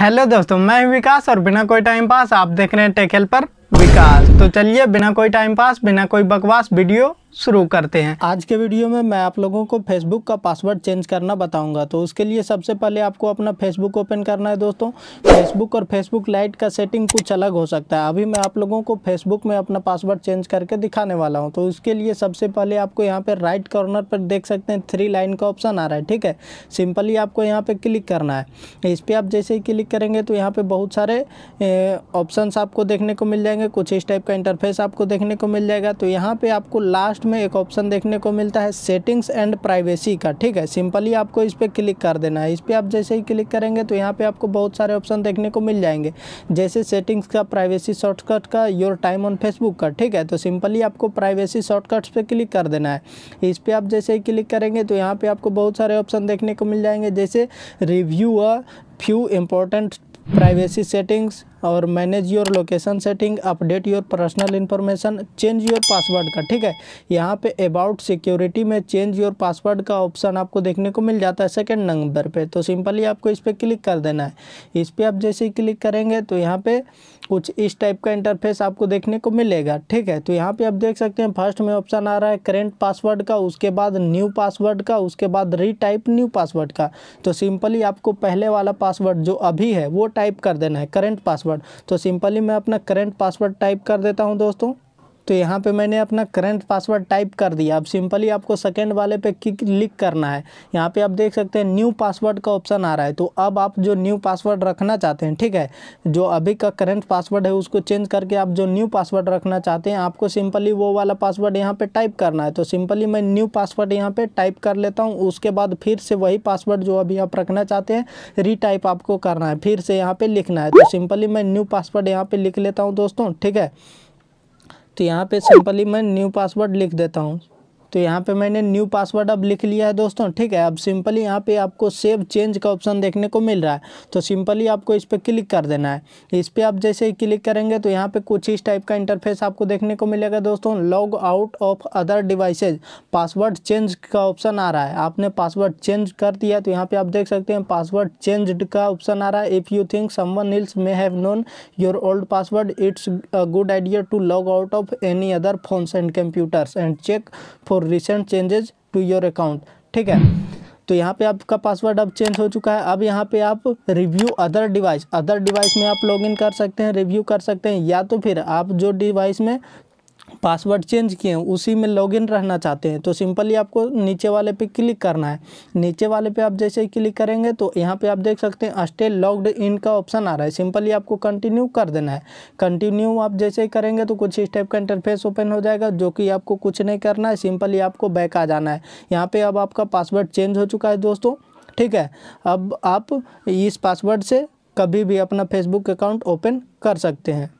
hello दोस्तों मैं विकास और बिना कोई टाइम पास आप देख रहे हैं टेक पर विकास तो चलिए बिना कोई टाइम पास बिना कोई बकवास वीडियो शुरू करते हैं आज के वीडियो में मैं आप लोगों को फेसबुक का पासवर्ड चेंज करना बताऊंगा तो उसके लिए सबसे पहले आपको अपना फेसबुक ओपन करना है दोस्तों फेसबुक और फेसबुक लाइट का सेटिंग कुछ अलग हो सकता है अभी मैं आप लोगों को फेसबुक में अपना पासवर्ड चेंज करके दिखाने वाला हूँ तो उसके लिए सबसे पहले आपको यहाँ पर राइट कॉर्नर पर देख सकते हैं थ्री लाइन का ऑप्शन आ रहा है ठीक है सिंपली आपको यहाँ पर क्लिक करना है इस पर आप जैसे ही क्लिक करेंगे तो यहाँ पर बहुत सारे ऑप्शन आपको देखने को मिल जाएंगे कुछ इस टाइप का इंटरफेस आपको देखने को मिल जाएगा तो यहाँ पर आपको लास्ट लास्ट में एक ऑप्शन देखने को मिलता है सेटिंग्स एंड प्राइवेसी का ठीक है सिंपली आपको इस पर क्लिक कर देना है इस पर आप जैसे ही क्लिक करेंगे तो यहाँ पर आपको बहुत सारे ऑप्शन देखने को मिल जाएंगे जैसे सेटिंग्स का प्राइवेसी शॉर्टकट का योर टाइम ऑन फेसबुक का ठीक है तो सिंपली आपको प्राइवेसी शॉर्टकट्स पर क्लिक कर देना है इस पर आप जैसे ही क्लिक करेंगे तो यहाँ पर आपको बहुत सारे ऑप्शन देखने को मिल जाएंगे जैसे review a few important privacy settings और manage your location setting update your personal information change your password का ठीक है यहाँ पे अबाउट सिक्योरिटी में चेंज योर पासवर्ड का ऑप्शन आपको देखने को मिल जाता है सेकेंड नंबर पर तो सिंपली आपको इस पर क्लिक कर देना है इस पर आप जैसे ही क्लिक करेंगे तो यहाँ पर कुछ इस टाइप का इंटरफेस आपको देखने को मिलेगा ठीक है तो यहाँ पे आप देख सकते हैं फर्स्ट में ऑप्शन आ रहा है करेंट पासवर्ड का उसके बाद न्यू पासवर्ड का उसके बाद रीटाइप न्यू पासवर्ड का तो सिंपली आपको पहले वाला पासवर्ड जो अभी है वो टाइप कर देना है करेंट पासवर्ड पासवर्ड तो सिंपली मैं अपना करेंट पासवर्ड टाइप कर देता हूँ दोस्तों तो यहाँ पे मैंने अपना करंट पासवर्ड टाइप कर दिया अब सिंपली आपको सेकेंड वाले पे क्लिक करना है यहाँ पे आप देख सकते हैं न्यू पासवर्ड का ऑप्शन आ रहा है तो अब आप जो न्यू पासवर्ड रखना चाहते हैं ठीक है जो अभी का करंट पासवर्ड है उसको चेंज करके आप जो न्यू पासवर्ड रखना चाहते हैं आपको सिंपली वो वाला पासवर्ड यहाँ पर टाइप करना है तो सिंपली मैं न्यू पासवर्ड यहाँ पर टाइप कर लेता हूँ उसके बाद फिर से वही पासवर्ड जो अभी आप रखना चाहते हैं रीटाइप आपको करना है फिर से यहाँ पर लिखना है तो सिंपली मैं न्यू पासवर्ड यहाँ पर लिख लेता हूँ दोस्तों ठीक है तो यहाँ पे सिंपली मैं न्यू पासवर्ड लिख देता हूँ तो यहाँ पे मैंने न्यू पासवर्ड अब लिख लिया है दोस्तों ठीक है अब सिंपली यहाँ पे आपको सेव चेंज का ऑप्शन देखने को मिल रहा है तो सिंपली आपको इस पर क्लिक कर देना है इस पर आप जैसे ही क्लिक करेंगे तो यहाँ पे कुछ इस टाइप का इंटरफेस आपको देखने को मिलेगा दोस्तों log out of other devices password change का ऑप्शन आ रहा है आपने पासवर्ड चेंज कर दिया तो यहाँ पर आप देख सकते हैं पासवर्ड चेंज का ऑप्शन आ रहा है if you think someone else may have known your old password it's a good idea to log out of any other phones and computers and check for for recent changes to your account ठीक है तो यहाँ पे आपका password अब change हो चुका है अब यहाँ पे आप review other device other device में आप लॉगिन कर सकते हैं रिव्यू कर सकते हैं या तो फिर आप जो डिवाइस में पासवर्ड चेंज किए हैं उसी में लॉगिन रहना चाहते हैं तो सिंपली आपको नीचे वाले पे क्लिक करना है नीचे वाले पे आप जैसे ही क्लिक करेंगे तो यहाँ पे आप देख सकते हैं स्टे लॉग्ड इन का ऑप्शन आ रहा है सिंपली आपको कंटिन्यू कर देना है कंटिन्यू आप जैसे ही करेंगे तो कुछ इस टाइप का इंटरफेस ओपन हो जाएगा जो कि आपको कुछ नहीं करना है सिंपली आपको बैक आ जाना है यहाँ पर अब आपका पासवर्ड चेंज हो चुका है दोस्तों ठीक है अब आप इस पासवर्ड से कभी भी अपना फेसबुक अकाउंट ओपन कर सकते हैं